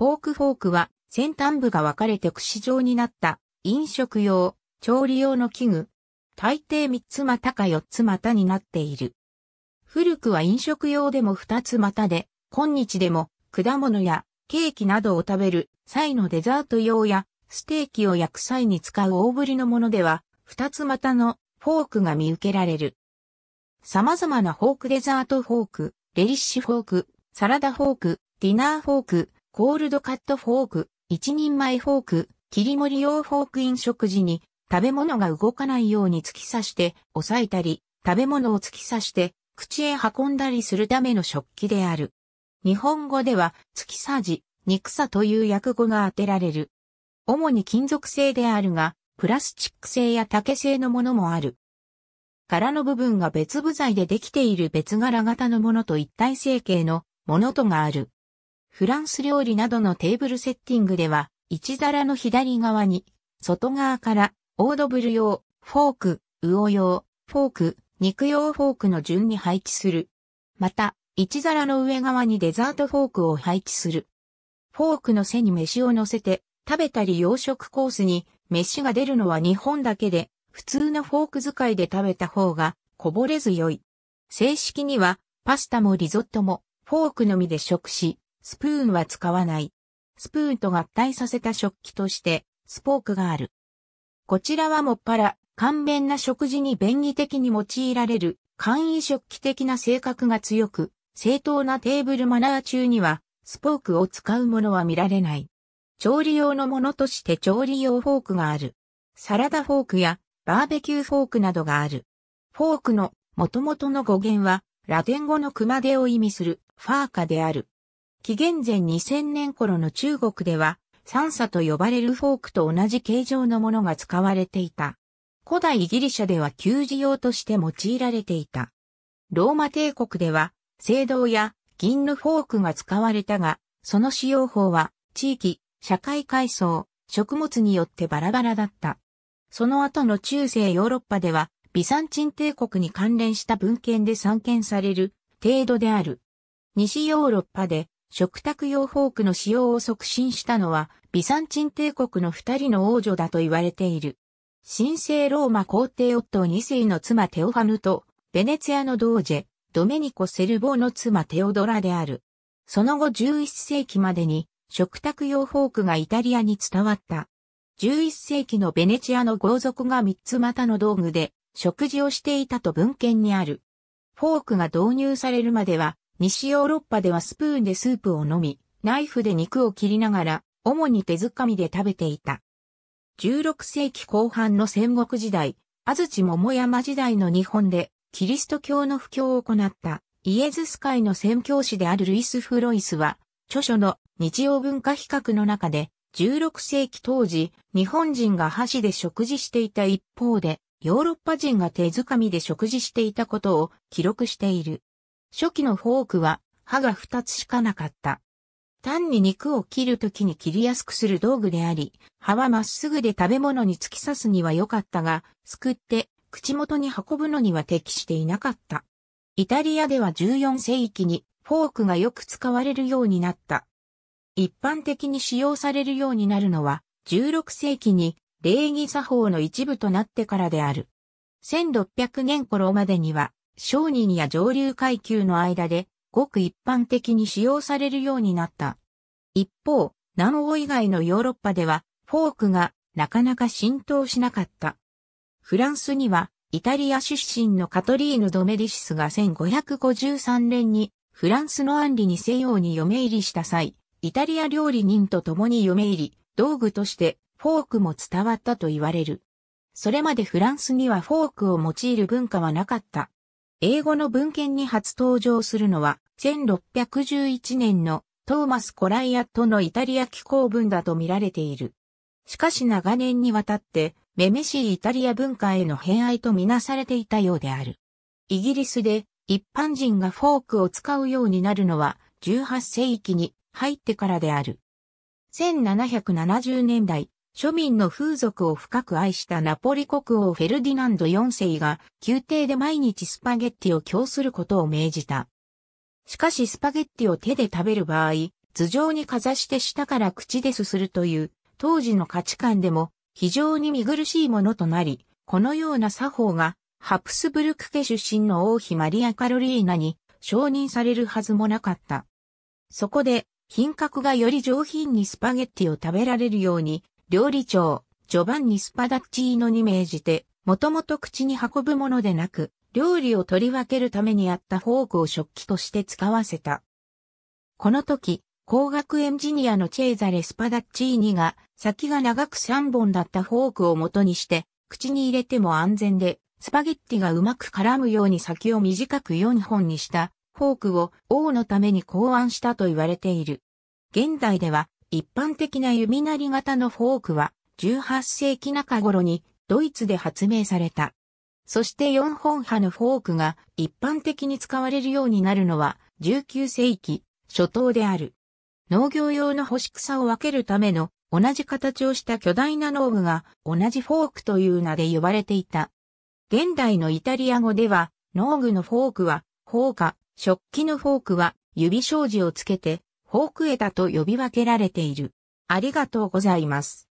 フォークフォークは先端部が分かれて串状になった飲食用、調理用の器具。大抵3つまたか4つまたになっている。古くは飲食用でも2つまたで、今日でも果物やケーキなどを食べる際のデザート用やステーキを焼く際に使う大ぶりのものでは、2つまたのフォークが見受けられる。様々なフォークデザートフォーク、レリッシュフォーク、サラダフォーク、ディナーフォーク、コールドカットフォーク、一人前フォーク、切り盛り用フォーク飲食時に食べ物が動かないように突き刺して押さえたり、食べ物を突き刺して口へ運んだりするための食器である。日本語では突き刺じ、肉さという訳語が当てられる。主に金属製であるが、プラスチック製や竹製のものもある。柄の部分が別部材でできている別柄型のものと一体成形のものとがある。フランス料理などのテーブルセッティングでは、一皿の左側に、外側から、オードブル用、フォーク、魚用、フォーク、肉用フォークの順に配置する。また、一皿の上側にデザートフォークを配置する。フォークの背に飯を乗せて、食べたり洋食コースに、飯が出るのは日本だけで、普通のフォーク使いで食べた方が、こぼれず良い。正式には、パスタもリゾットも、フォークのみで食し、スプーンは使わない。スプーンと合体させた食器として、スポークがある。こちらはもっぱら、簡便な食事に便宜的に用いられる、簡易食器的な性格が強く、正当なテーブルマナー中には、スポークを使うものは見られない。調理用のものとして調理用フォークがある。サラダフォークやバーベキューフォークなどがある。フォークの元々の語源はラテン語の熊手を意味するファーカである。紀元前2000年頃の中国では、三叉と呼ばれるフォークと同じ形状のものが使われていた。古代ギリシャでは給仕用として用いられていた。ローマ帝国では、青銅や銀のフォークが使われたが、その使用法は、地域、社会階層、食物によってバラバラだった。その後の中世ヨーロッパでは、ビサンチン帝国に関連した文献で散見される程度である。西ヨーロッパで食卓用フォークの使用を促進したのは、ビサンチン帝国の二人の王女だと言われている。神聖ローマ皇帝夫二2世の妻テオファヌと、ベネツィアのドージェ、ドメニコ・セルボーの妻テオドラである。その後11世紀までに、食卓用フォークがイタリアに伝わった。11世紀のベネチアの豪族が三つ股の道具で食事をしていたと文献にある。フォークが導入されるまでは西ヨーロッパではスプーンでスープを飲み、ナイフで肉を切りながら、主に手づかみで食べていた。16世紀後半の戦国時代、安土桃山時代の日本で、キリスト教の布教を行った、イエズス会の宣教師であるルイス・フロイスは、著書の日曜文化比較の中で、16世紀当時、日本人が箸で食事していた一方で、ヨーロッパ人が手づかみで食事していたことを記録している。初期のフォークは刃が2つしかなかった。単に肉を切るときに切りやすくする道具であり、刃はまっすぐで食べ物に突き刺すには良かったが、すくって口元に運ぶのには適していなかった。イタリアでは14世紀にフォークがよく使われるようになった。一般的に使用されるようになるのは16世紀に礼儀作法の一部となってからである。1600年頃までには商人や上流階級の間でごく一般的に使用されるようになった。一方、南欧以外のヨーロッパではフォークがなかなか浸透しなかった。フランスにはイタリア出身のカトリーヌ・ドメディシスが1553年にフランスのアンリに西洋に嫁入りした際、イタリア料理人と共に嫁入り、道具としてフォークも伝わったと言われる。それまでフランスにはフォークを用いる文化はなかった。英語の文献に初登場するのは、1611年のトーマス・コライアットのイタリア紀行文だと見られている。しかし長年にわたって、めめしいイタリア文化への偏愛とみなされていたようである。イギリスで一般人がフォークを使うようになるのは18世紀に入ってからである。1770年代、庶民の風俗を深く愛したナポリ国王フェルディナンド4世が宮廷で毎日スパゲッティを供することを命じた。しかしスパゲッティを手で食べる場合、頭上にかざして下から口ですするという当時の価値観でも非常に見苦しいものとなり、このような作法がハプスブルク家出身の王妃マリア・カロリーナに承認されるはずもなかった。そこで品格がより上品にスパゲッティを食べられるように料理長、ジョバンニ・スパダッチーノに命じて、もともと口に運ぶものでなく、料理を取り分けるためにあったフォークを食器として使わせた。この時、工学エンジニアのチェーザレ・スパダッチーニが、先が長く3本だったフォークを元にして、口に入れても安全で、スパゲッティがうまく絡むように先を短く4本にした、フォークを王のために考案したと言われている。現代では、一般的な弓なり型のフォークは18世紀中頃にドイツで発明された。そして4本刃のフォークが一般的に使われるようになるのは19世紀初頭である。農業用の干し草を分けるための同じ形をした巨大な農具が同じフォークという名で呼ばれていた。現代のイタリア語では農具のフォークは、フォーカ、食器のフォークは指障子をつけてホークエタと呼び分けられている。ありがとうございます。